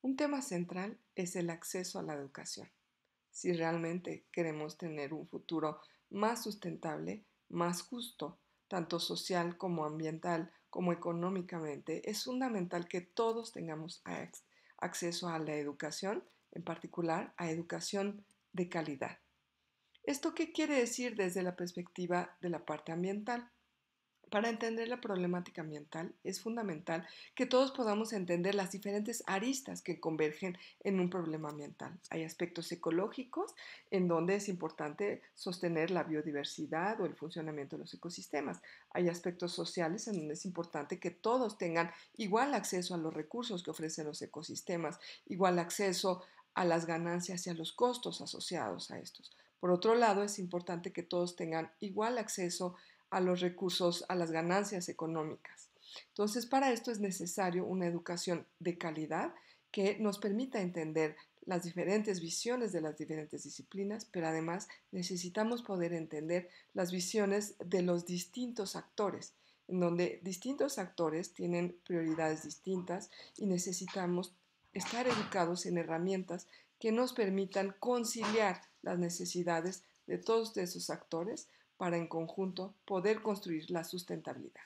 Un tema central es el acceso a la educación. Si realmente queremos tener un futuro más sustentable, más justo, tanto social como ambiental como económicamente, es fundamental que todos tengamos acceso a la educación, en particular a educación de calidad. ¿Esto qué quiere decir desde la perspectiva de la parte ambiental? Para entender la problemática ambiental es fundamental que todos podamos entender las diferentes aristas que convergen en un problema ambiental. Hay aspectos ecológicos en donde es importante sostener la biodiversidad o el funcionamiento de los ecosistemas. Hay aspectos sociales en donde es importante que todos tengan igual acceso a los recursos que ofrecen los ecosistemas, igual acceso a las ganancias y a los costos asociados a estos. Por otro lado, es importante que todos tengan igual acceso a a los recursos, a las ganancias económicas. Entonces, para esto es necesario una educación de calidad que nos permita entender las diferentes visiones de las diferentes disciplinas, pero además necesitamos poder entender las visiones de los distintos actores, en donde distintos actores tienen prioridades distintas y necesitamos estar educados en herramientas que nos permitan conciliar las necesidades de todos esos actores para en conjunto poder construir la sustentabilidad.